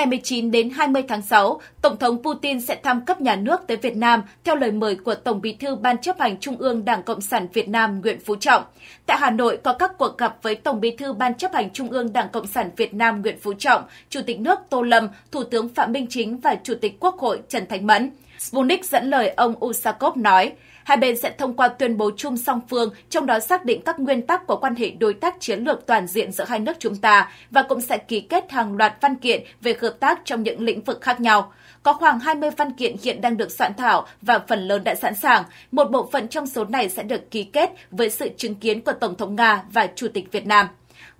Ngày 19 đến 20 tháng 6, Tổng thống Putin sẽ thăm cấp nhà nước tới Việt Nam theo lời mời của Tổng bí thư Ban chấp hành Trung ương Đảng Cộng sản Việt Nam Nguyễn Phú Trọng. Tại Hà Nội có các cuộc gặp với Tổng bí thư Ban chấp hành Trung ương Đảng Cộng sản Việt Nam Nguyễn Phú Trọng, Chủ tịch nước Tô Lâm, Thủ tướng Phạm Minh Chính và Chủ tịch Quốc hội Trần thành Mẫn. Sputnik dẫn lời ông Usakov nói, Hai bên sẽ thông qua tuyên bố chung song phương, trong đó xác định các nguyên tắc của quan hệ đối tác chiến lược toàn diện giữa hai nước chúng ta và cũng sẽ ký kết hàng loạt văn kiện về hợp tác trong những lĩnh vực khác nhau. Có khoảng 20 văn kiện hiện đang được soạn thảo và phần lớn đã sẵn sàng. Một bộ phận trong số này sẽ được ký kết với sự chứng kiến của Tổng thống Nga và Chủ tịch Việt Nam.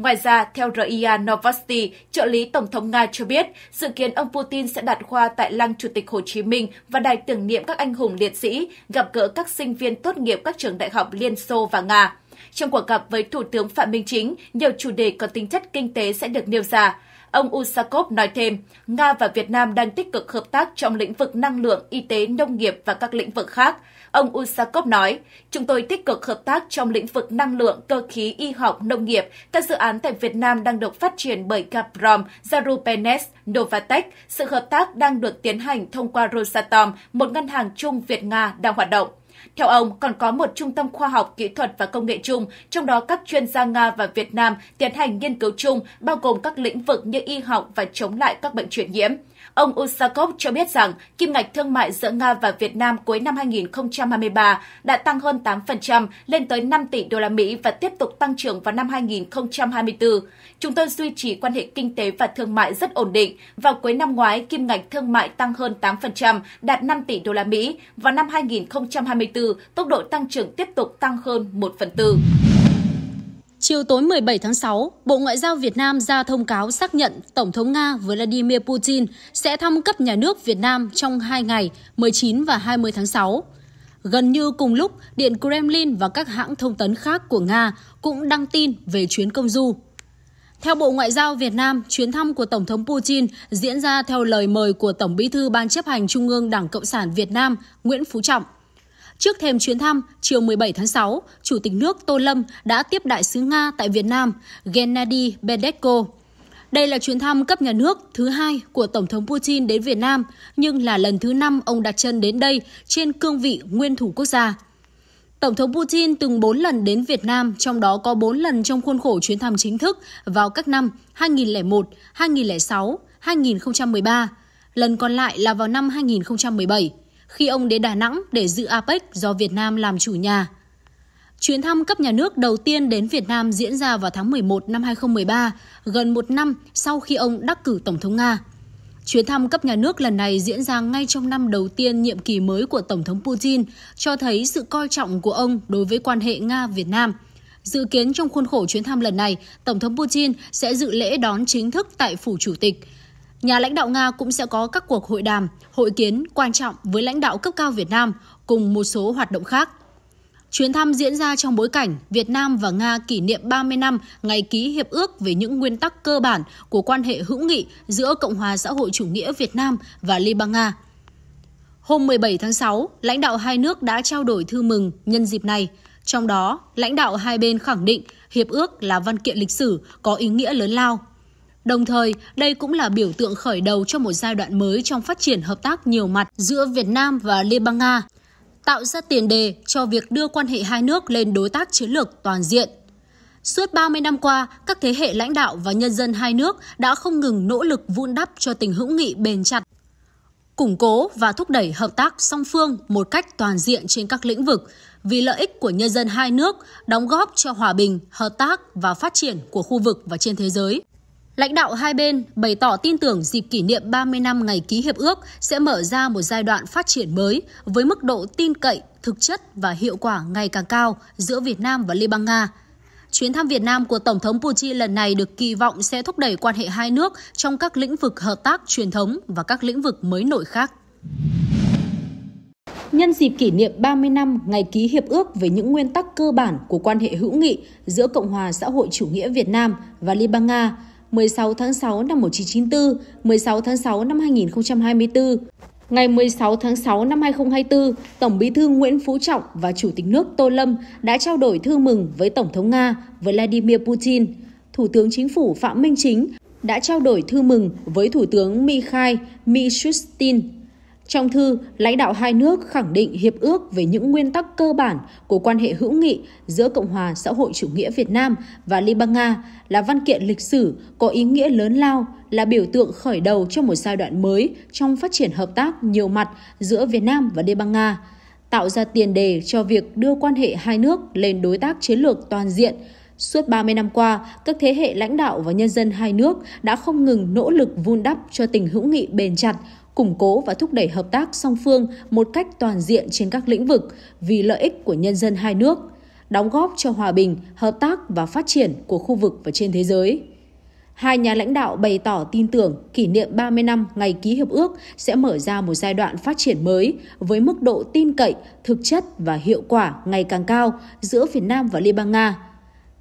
Ngoài ra, theo RIA Novosti, trợ lý Tổng thống Nga cho biết, dự kiến ông Putin sẽ đặt khoa tại Lăng Chủ tịch Hồ Chí Minh và đài tưởng niệm các anh hùng liệt sĩ, gặp gỡ các sinh viên tốt nghiệp các trường đại học Liên Xô và Nga. Trong cuộc gặp với Thủ tướng Phạm Minh Chính, nhiều chủ đề có tính chất kinh tế sẽ được nêu ra. Ông Usakov nói thêm, Nga và Việt Nam đang tích cực hợp tác trong lĩnh vực năng lượng, y tế, nông nghiệp và các lĩnh vực khác. Ông Usakov nói, chúng tôi tích cực hợp tác trong lĩnh vực năng lượng, cơ khí, y học, nông nghiệp. Các dự án tại Việt Nam đang được phát triển bởi Gazprom, Zarupenes, Novatech. Sự hợp tác đang được tiến hành thông qua Rosatom, một ngân hàng chung Việt-Nga đang hoạt động. Theo ông, còn có một trung tâm khoa học, kỹ thuật và công nghệ chung, trong đó các chuyên gia Nga và Việt Nam tiến hành nghiên cứu chung bao gồm các lĩnh vực như y học và chống lại các bệnh truyền nhiễm. Ông Usakov cho biết rằng kim ngạch thương mại giữa Nga và Việt Nam cuối năm 2023 đã tăng hơn 8% lên tới 5 tỷ đô la Mỹ và tiếp tục tăng trưởng vào năm 2024. Chúng tôi duy trì quan hệ kinh tế và thương mại rất ổn định. Vào cuối năm ngoái, kim ngạch thương mại tăng hơn 8%, đạt 5 tỷ đô la Mỹ. Vào năm 2024, 2024, tốc độ tăng trưởng tiếp tục tăng hơn 1 phần tư. Chiều tối 17 tháng 6, Bộ Ngoại giao Việt Nam ra thông cáo xác nhận Tổng thống Nga Vladimir Putin sẽ thăm cấp nhà nước Việt Nam trong 2 ngày 19 và 20 tháng 6. Gần như cùng lúc, Điện Kremlin và các hãng thông tấn khác của Nga cũng đăng tin về chuyến công du. Theo Bộ Ngoại giao Việt Nam, chuyến thăm của Tổng thống Putin diễn ra theo lời mời của Tổng bí thư Ban chấp hành Trung ương Đảng Cộng sản Việt Nam Nguyễn Phú Trọng – Trước thêm chuyến thăm, chiều 17 tháng 6, Chủ tịch nước Tô Lâm đã tiếp đại sứ Nga tại Việt Nam Gennady Bedeko. Đây là chuyến thăm cấp nhà nước thứ hai của Tổng thống Putin đến Việt Nam, nhưng là lần thứ năm ông đặt chân đến đây trên cương vị nguyên thủ quốc gia. Tổng thống Putin từng 4 lần đến Việt Nam, trong đó có 4 lần trong khuôn khổ chuyến thăm chính thức vào các năm 2001, 2006, 2013. Lần còn lại là vào năm 2017 khi ông đến Đà Nẵng để dự APEC do Việt Nam làm chủ nhà. Chuyến thăm cấp nhà nước đầu tiên đến Việt Nam diễn ra vào tháng 11 năm 2013, gần một năm sau khi ông đắc cử Tổng thống Nga. Chuyến thăm cấp nhà nước lần này diễn ra ngay trong năm đầu tiên nhiệm kỳ mới của Tổng thống Putin, cho thấy sự coi trọng của ông đối với quan hệ Nga-Việt Nam. Dự kiến trong khuôn khổ chuyến thăm lần này, Tổng thống Putin sẽ dự lễ đón chính thức tại Phủ Chủ tịch – Nhà lãnh đạo Nga cũng sẽ có các cuộc hội đàm, hội kiến quan trọng với lãnh đạo cấp cao Việt Nam cùng một số hoạt động khác. Chuyến thăm diễn ra trong bối cảnh Việt Nam và Nga kỷ niệm 30 năm ngày ký hiệp ước về những nguyên tắc cơ bản của quan hệ hữu nghị giữa Cộng hòa xã hội chủ nghĩa Việt Nam và Liên bang Nga. Hôm 17 tháng 6, lãnh đạo hai nước đã trao đổi thư mừng nhân dịp này. Trong đó, lãnh đạo hai bên khẳng định hiệp ước là văn kiện lịch sử có ý nghĩa lớn lao Đồng thời, đây cũng là biểu tượng khởi đầu cho một giai đoạn mới trong phát triển hợp tác nhiều mặt giữa Việt Nam và Liên bang Nga, tạo ra tiền đề cho việc đưa quan hệ hai nước lên đối tác chiến lược toàn diện. Suốt 30 năm qua, các thế hệ lãnh đạo và nhân dân hai nước đã không ngừng nỗ lực vun đắp cho tình hữu nghị bền chặt, củng cố và thúc đẩy hợp tác song phương một cách toàn diện trên các lĩnh vực vì lợi ích của nhân dân hai nước, đóng góp cho hòa bình, hợp tác và phát triển của khu vực và trên thế giới. Lãnh đạo hai bên bày tỏ tin tưởng dịp kỷ niệm 30 năm ngày ký hiệp ước sẽ mở ra một giai đoạn phát triển mới với mức độ tin cậy, thực chất và hiệu quả ngày càng cao giữa Việt Nam và Liên bang Nga. Chuyến thăm Việt Nam của Tổng thống Putin lần này được kỳ vọng sẽ thúc đẩy quan hệ hai nước trong các lĩnh vực hợp tác truyền thống và các lĩnh vực mới nổi khác. Nhân dịp kỷ niệm 30 năm ngày ký hiệp ước về những nguyên tắc cơ bản của quan hệ hữu nghị giữa Cộng hòa xã hội chủ nghĩa Việt Nam và Liên bang Nga, 16 tháng 6 năm 1994, 16 tháng 6 năm 2024. Ngày 16 tháng 6 năm 2024, Tổng bí thư Nguyễn Phú Trọng và Chủ tịch nước Tô Lâm đã trao đổi thư mừng với Tổng thống Nga Vladimir Putin. Thủ tướng Chính phủ Phạm Minh Chính đã trao đổi thư mừng với Thủ tướng Mikhail Mishustin trong thư, lãnh đạo hai nước khẳng định hiệp ước về những nguyên tắc cơ bản của quan hệ hữu nghị giữa Cộng hòa xã hội chủ nghĩa Việt Nam và Liên bang Nga là văn kiện lịch sử có ý nghĩa lớn lao, là biểu tượng khởi đầu cho một giai đoạn mới trong phát triển hợp tác nhiều mặt giữa Việt Nam và Liên bang Nga, tạo ra tiền đề cho việc đưa quan hệ hai nước lên đối tác chiến lược toàn diện, Suốt 30 năm qua, các thế hệ lãnh đạo và nhân dân hai nước đã không ngừng nỗ lực vun đắp cho tình hữu nghị bền chặt, củng cố và thúc đẩy hợp tác song phương một cách toàn diện trên các lĩnh vực vì lợi ích của nhân dân hai nước, đóng góp cho hòa bình, hợp tác và phát triển của khu vực và trên thế giới. Hai nhà lãnh đạo bày tỏ tin tưởng kỷ niệm 30 năm ngày ký hiệp ước sẽ mở ra một giai đoạn phát triển mới với mức độ tin cậy, thực chất và hiệu quả ngày càng cao giữa Việt Nam và Liên bang Nga.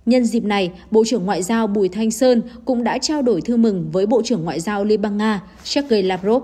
Nhân dịp này, Bộ trưởng Ngoại giao Bùi Thanh Sơn cũng đã trao đổi thư mừng với Bộ trưởng Ngoại giao Liên bang Nga Sergei Lavrov.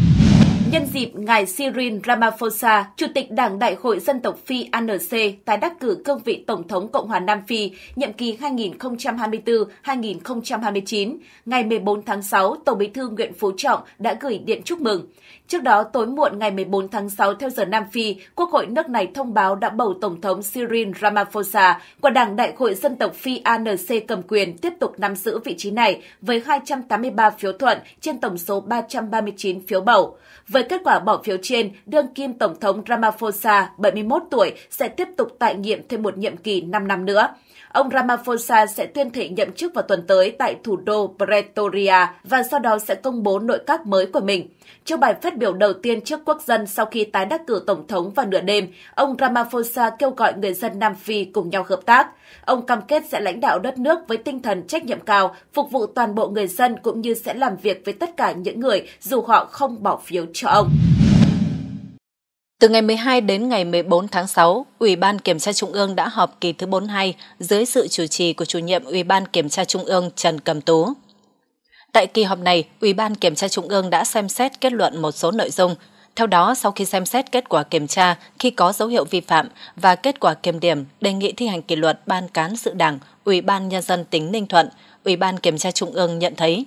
Nhân dịp ngài Cyril Ramaphosa, Chủ tịch Đảng Đại hội Dân tộc Phi ANC tái đắc cử cương vị Tổng thống Cộng hòa Nam Phi nhiệm kỳ 2024-2029, ngày 14 tháng 6, Tổng Bí thư Nguyễn Phú Trọng đã gửi điện chúc mừng. Trước đó, tối muộn ngày 14 tháng 6 theo giờ Nam Phi, Quốc hội nước này thông báo đã bầu Tổng thống Cyril Ramaphosa của Đảng Đại hội Dân tộc Phi ANC cầm quyền tiếp tục nắm giữ vị trí này với 283 phiếu thuận trên tổng số 339 phiếu bầu. Với với kết quả bỏ phiếu trên, đương kim Tổng thống Ramaphosa, 71 tuổi, sẽ tiếp tục tại nhiệm thêm một nhiệm kỳ 5 năm nữa. Ông Ramaphosa sẽ tuyên thệ nhậm chức vào tuần tới tại thủ đô Pretoria và sau đó sẽ công bố nội các mới của mình. Trong bài phát biểu đầu tiên trước quốc dân sau khi tái đắc cử tổng thống vào nửa đêm, ông Ramaphosa kêu gọi người dân Nam Phi cùng nhau hợp tác. Ông cam kết sẽ lãnh đạo đất nước với tinh thần trách nhiệm cao, phục vụ toàn bộ người dân cũng như sẽ làm việc với tất cả những người dù họ không bỏ phiếu cho ông. Từ ngày 12 đến ngày 14 tháng 6, Ủy ban Kiểm tra Trung ương đã họp kỳ thứ 42 dưới sự chủ trì của chủ nhiệm Ủy ban Kiểm tra Trung ương Trần Cầm Tú. Tại kỳ họp này, Ủy ban Kiểm tra Trung ương đã xem xét kết luận một số nội dung. Theo đó, sau khi xem xét kết quả kiểm tra khi có dấu hiệu vi phạm và kết quả kiểm điểm, đề nghị thi hành kỷ luật Ban cán sự Đảng, Ủy ban Nhân dân tỉnh Ninh Thuận, Ủy ban Kiểm tra Trung ương nhận thấy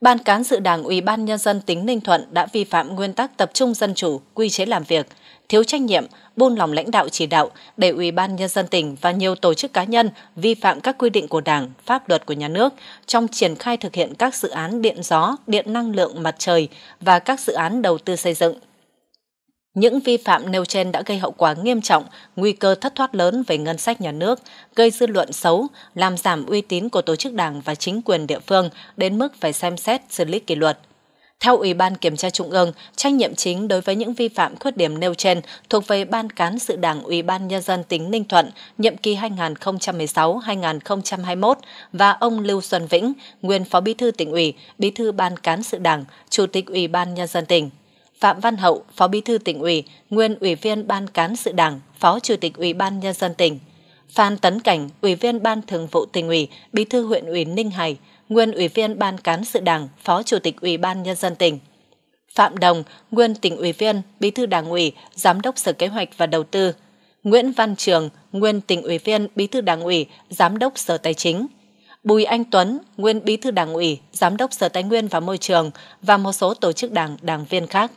Ban cán sự Đảng Ủy ban Nhân dân tỉnh Ninh Thuận đã vi phạm nguyên tắc tập trung dân chủ, quy chế làm việc, thiếu trách nhiệm, buông lòng lãnh đạo chỉ đạo để Ủy ban Nhân dân tỉnh và nhiều tổ chức cá nhân vi phạm các quy định của Đảng, pháp luật của nhà nước trong triển khai thực hiện các dự án điện gió, điện năng lượng mặt trời và các dự án đầu tư xây dựng những vi phạm nêu trên đã gây hậu quả nghiêm trọng, nguy cơ thất thoát lớn về ngân sách nhà nước, gây dư luận xấu, làm giảm uy tín của tổ chức đảng và chính quyền địa phương đến mức phải xem xét xử lý kỷ luật. Theo Ủy ban Kiểm tra Trung ương, trách nhiệm chính đối với những vi phạm khuyết điểm nêu trên thuộc về Ban Cán sự Đảng Ủy ban Nhân dân tỉnh Ninh Thuận, nhiệm kỳ 2016-2021 và ông Lưu Xuân Vĩnh, nguyên Phó Bí thư tỉnh ủy, Bí thư Ban Cán sự Đảng, Chủ tịch Ủy ban Nhân dân tỉnh. Phạm Văn Hậu, Phó Bí thư tỉnh ủy, nguyên ủy viên Ban cán sự Đảng, Phó Chủ tịch Ủy ban nhân dân tỉnh. Phan Tấn Cảnh, Ủy viên Ban Thường vụ tỉnh ủy, Bí thư huyện ủy Ninh Hải, nguyên Ủy viên Ban cán sự Đảng, Phó Chủ tịch Ủy ban nhân dân tỉnh. Phạm Đồng, nguyên tỉnh ủy viên, Bí thư Đảng ủy, Giám đốc Sở Kế hoạch và Đầu tư. Nguyễn Văn Trường, nguyên tỉnh ủy viên, Bí thư Đảng ủy, Giám đốc Sở Tài chính. Bùi Anh Tuấn, nguyên Bí thư Đảng ủy, Giám đốc Sở Tài nguyên và Môi trường và một số tổ chức đảng, đảng viên khác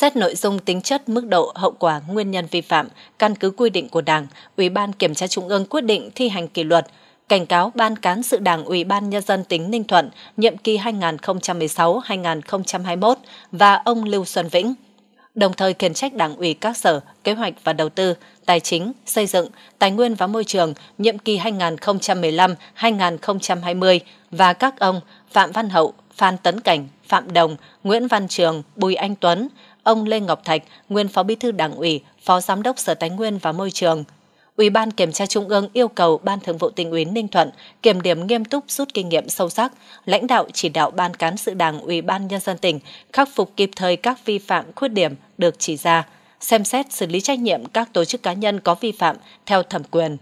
xét nội dung tính chất mức độ hậu quả nguyên nhân vi phạm căn cứ quy định của đảng ủy ban kiểm tra trung ương quyết định thi hành kỷ luật cảnh cáo ban cán sự đảng ủy ban nhân dân tỉnh ninh thuận nhiệm kỳ 2016-2021 và ông lưu xuân vĩnh đồng thời khiển trách đảng ủy các sở kế hoạch và đầu tư tài chính xây dựng tài nguyên và môi trường nhiệm kỳ 2015-2020 và các ông phạm văn hậu Phan Tấn Cảnh, Phạm Đồng, Nguyễn Văn Trường, Bùi Anh Tuấn, ông Lê Ngọc Thạch, nguyên Phó Bí thư Đảng ủy, Phó Giám đốc Sở Tài nguyên và Môi trường. Ủy ban Kiểm tra Trung ương yêu cầu Ban Thường vụ Tỉnh ủy Ninh Thuận kiểm điểm nghiêm túc rút kinh nghiệm sâu sắc, lãnh đạo chỉ đạo Ban cán sự Đảng Ủy ban nhân dân tỉnh khắc phục kịp thời các vi phạm khuyết điểm được chỉ ra, xem xét xử lý trách nhiệm các tổ chức cá nhân có vi phạm theo thẩm quyền.